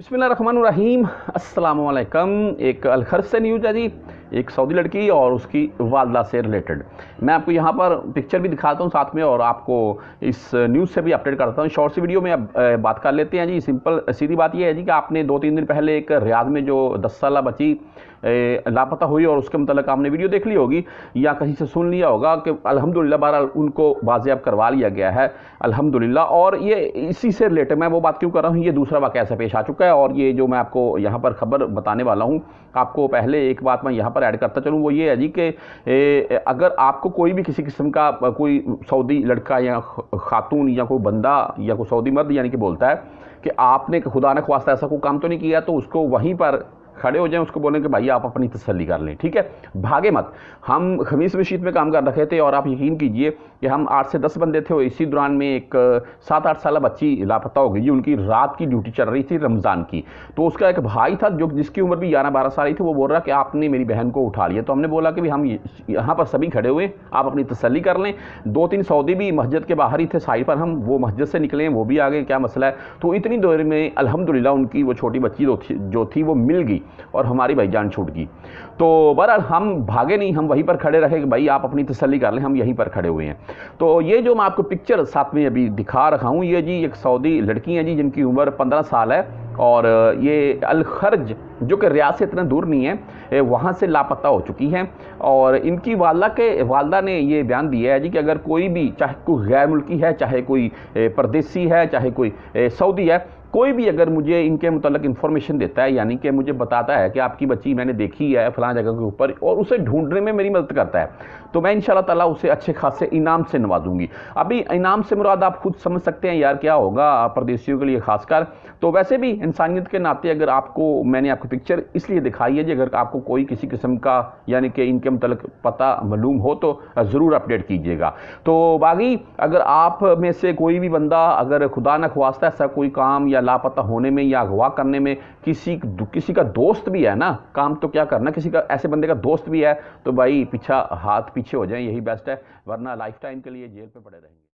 बसमीम अल्लाम एक अलखर से न्यूज है जी एक सऊदी लड़की और उसकी वालदा से रिलेटेड मैं आपको यहाँ पर पिक्चर भी दिखाता हूँ साथ में और आपको इस न्यूज़ से भी अपडेट करता हूँ शॉर्ट सी वीडियो में अब बात कर लेते हैं जी सिंपल सीधी बात यह है जी कि आपने दो तीन दिन पहले एक रियाद में जो दस साल बची लापता हुई और उसके मतलब आपने वीडियो देख ली होगी या कहीं से सुन लिया होगा कि अलहमदिल्ला बहरहाल उनको बाजियाब करवा लिया गया है अलहमदिल्ला और ये इसी से रिलेटेड मैं वो बात क्यों कर रहा हूँ ये दूसरा वाक्य ऐसा पेश आ चुका है और ये जो मैं आपको यहाँ पर खबर बताने वाला हूँ आपको पहले एक बात मैं यहाँ पर ऐड करता चलूँ वो ये है जी कि अगर आपको कोई भी किसी किस्म का कोई सऊदी लड़का या खातून या कोई बंदा या कोई सऊदी मर्द यानी कि बोलता है कि आपने खुदा ने ख्वास्ता ऐसा कोई काम तो नहीं किया तो उसको वहीं पर खड़े हो जाएं उसको बोलें कि भाई आप अपनी तसली कर लें ठीक है भागे मत हम खमीस मशीद में काम कर रखे थे और आप यकीन कीजिए कि हम आठ से दस बंदे थे और इसी दौरान में एक सात आठ साल बच्ची लापता हो गई उनकी रात की ड्यूटी चल रही थी रमज़ान की तो उसका एक भाई था जो जिसकी उम्र भी ग्यारह बारह साल ही थी वो बोल रहा कि आपने मेरी बहन को उठा लिया तो हमने बोला कि हम यहाँ पर सभी खड़े हुए आप अपनी तसली कर लें दो तीन सऊदी भी मस्जिद के बाहर ही थे साइड पर हम वो मस्जिद से निकले वो भी आ गए क्या मसला है तो इतनी देर में अलहमदिल्ला उनकी वो छोटी बच्ची जो थी वो मिल गई और हमारी भाई जान छूट गई तो बहरहाल हम भागे नहीं हम वहीं पर खड़े रहे कि भाई आप अपनी तसली कर लें हम यहीं पर खड़े हुए हैं तो ये जो मैं आपको पिक्चर साथ में अभी दिखा रहा हूँ ये जी एक सऊदी लड़की हैं जी जिनकी उम्र पंद्रह साल है और ये अलखर्ज जो कि रियाज से इतना दूर नहीं है वहाँ से लापता हो चुकी हैं और इनकी वालदा के वालदा ने ये बयान दिया है जी कि अगर कोई भी चाहे कोई गैर मुल्की है चाहे कोई परदेसी है चाहे कोई सऊदी है कोई भी अगर मुझे इनके मतलब इन्फॉर्मेशन देता है यानी कि मुझे बताता है कि आपकी बच्ची मैंने देखी है फलां जगह के ऊपर और उसे ढूंढने में मेरी मदद करता है तो मैं इन ताला उसे अच्छे खासे इनाम से नवाजूंगी अभी इनाम से मुराद आप खुद समझ सकते हैं यार क्या होगा परदेशियों के लिए खासकर तो वैसे भी इंसानियत के नाते अगर आपको मैंने आपको पिक्चर इसलिए दिखाई है अगर आपको कोई किसी किस्म का यानी कि इनके मतलब पता मालूम हो तो ज़रूर अपडेट कीजिएगा तो बाकी अगर आप में से कोई भी बंदा अगर खुदा न खवास्ता ऐसा कोई काम या लापता होने में या अगवा करने में किसी किसी का दोस्त भी है ना काम तो क्या करना किसी का ऐसे बंदे का दोस्त भी है तो भाई पीछा हाथ पीछे हो जाए यही बेस्ट है वरना लाइफ टाइम के लिए जेल पर पड़े रहेंगे